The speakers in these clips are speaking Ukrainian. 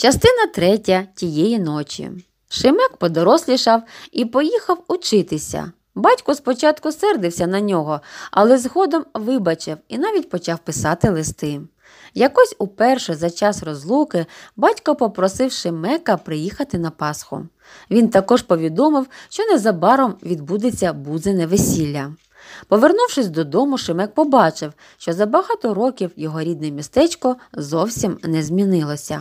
Частина третя тієї ночі. Шимек подорослішав і поїхав учитися. Батько спочатку сердився на нього, але згодом вибачив і навіть почав писати листи. Якось уперше за час розлуки батько попросив Шимека приїхати на Пасху. Він також повідомив, що незабаром відбудеться бузине весілля. Повернувшись додому, Шимек побачив, що за багато років його рідне містечко зовсім не змінилося.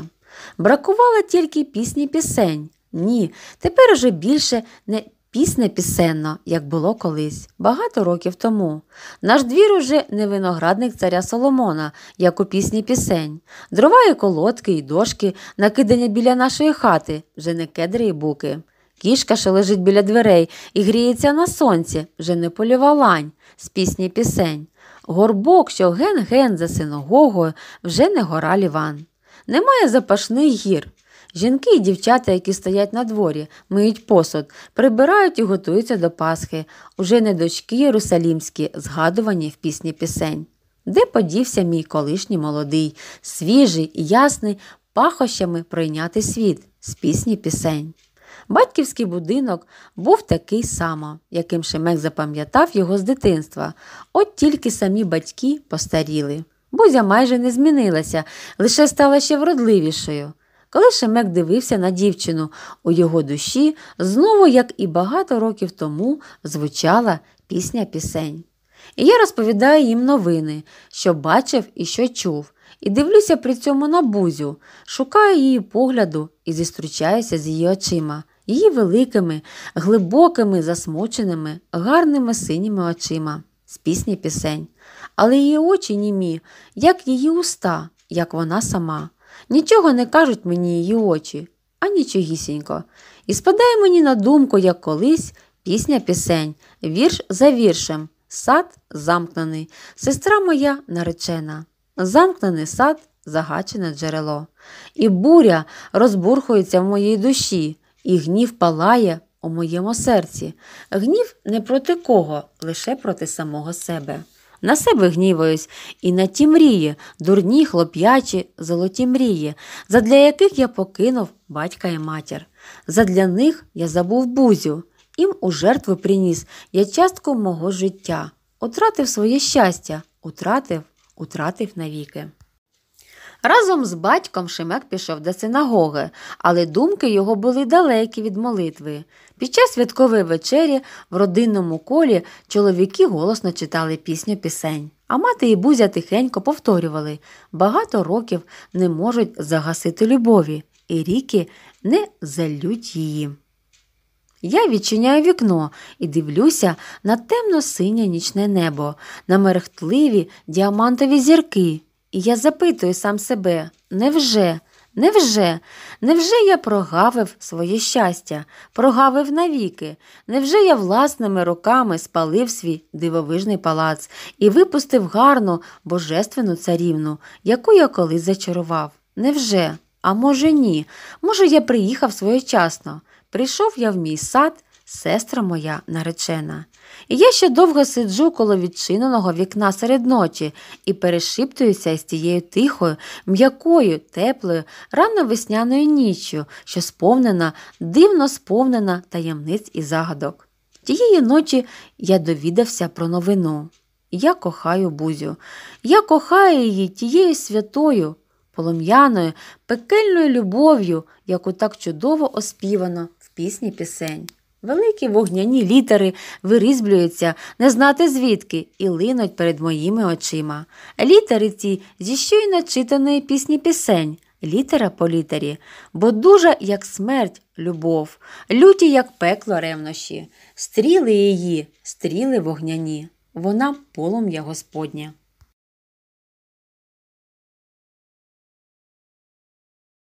Бракувала тільки пісні пісень. Ні, тепер уже більше не пісне пісенно, як було колись, багато років тому. Наш двір уже не виноградник царя Соломона, як у пісні пісень. Дрова і колодки і дошки, накидані біля нашої хати, вже не кедри і буки. Кішка, що лежить біля дверей і гріється на сонці, вже не поліва лань з пісні пісень. Горбок, що ген-ген за синагогою, вже не гора ліван. Немає запашних гір. Жінки і дівчата, які стоять на дворі, миють посуд, прибирають і готуються до Пасхи, уже не дочки єрусалімські, згадувані в пісні пісень. Де подівся мій колишній молодий, свіжий і ясний, пахощами пройняти світ з пісні пісень. Батьківський будинок був такий само, яким Шемек запам'ятав його з дитинства, от тільки самі батьки постаріли. Бузя майже не змінилася, лише стала ще вродливішою. Коли Шемек дивився на дівчину, у його душі знову, як і багато років тому, звучала пісня пісень. І я розповідаю їм новини, що бачив і що чув, і дивлюся при цьому на бузю, шукаю її погляду і зістрічаюся з її очима, її великими, глибокими, засмученими, гарними синіми очима з пісні пісень але її очі німі, як її уста, як вона сама. Нічого не кажуть мені її очі, а нічогісінько. І спадає мені на думку, як колись пісня пісень, вірш за віршем, сад замкнений, сестра моя наречена, замкнений сад, загачене джерело. І буря розбурхується в моїй душі, і гнів палає у моєму серці. Гнів не проти кого, лише проти самого себе. На себе гніваюсь і на ті мрії, дурні, хлоп'ячі, золоті мрії, задля яких я покинув батька і матір. Задля них я забув бузю, їм у жертви приніс я частку мого життя, утратив своє щастя, утратив, утратив навіки. Разом з батьком Шимек пішов до синагоги, але думки його були далекі від молитви. Під час святкової вечері в родинному колі чоловіки голосно читали пісню пісень, а мати і бузя тихенько повторювали багато років не можуть загасити любові, і ріки не залють її. Я відчиняю вікно і дивлюся на темно синє нічне небо, на мерехтливі діамантові зірки, і я запитую сам себе, невже, невже, невже я прогавив своє щастя, прогавив навіки? Невже я власними руками спалив свій дивовижний палац і випустив гарну божественну царівну, яку я колись зачарував? Невже? А може, ні? Може, я приїхав своєчасно. Прийшов я в мій сад, сестра моя наречена. І я ще довго сиджу коло відчиненого вікна серед ночі і перешиптуюся із тією тихою, м'якою, теплою, рано весняною ніччю, що сповнена, дивно сповнена таємниць і загадок. Тієї ночі я довідався про новину. Я кохаю Бузю, я кохаю її тією святою, полум'яною, пекельною любов'ю, яку так чудово оспівано в пісні пісень. Великі вогняні літери вирізблюються, не знати звідки, і линуть перед моїми очима. Літери ці зі щойно читаної пісні пісень, літера по літері, бо дуже, як смерть, любов, люті, як пекло ревнощі, стріли її, стріли вогняні. Вона полум'я Господня.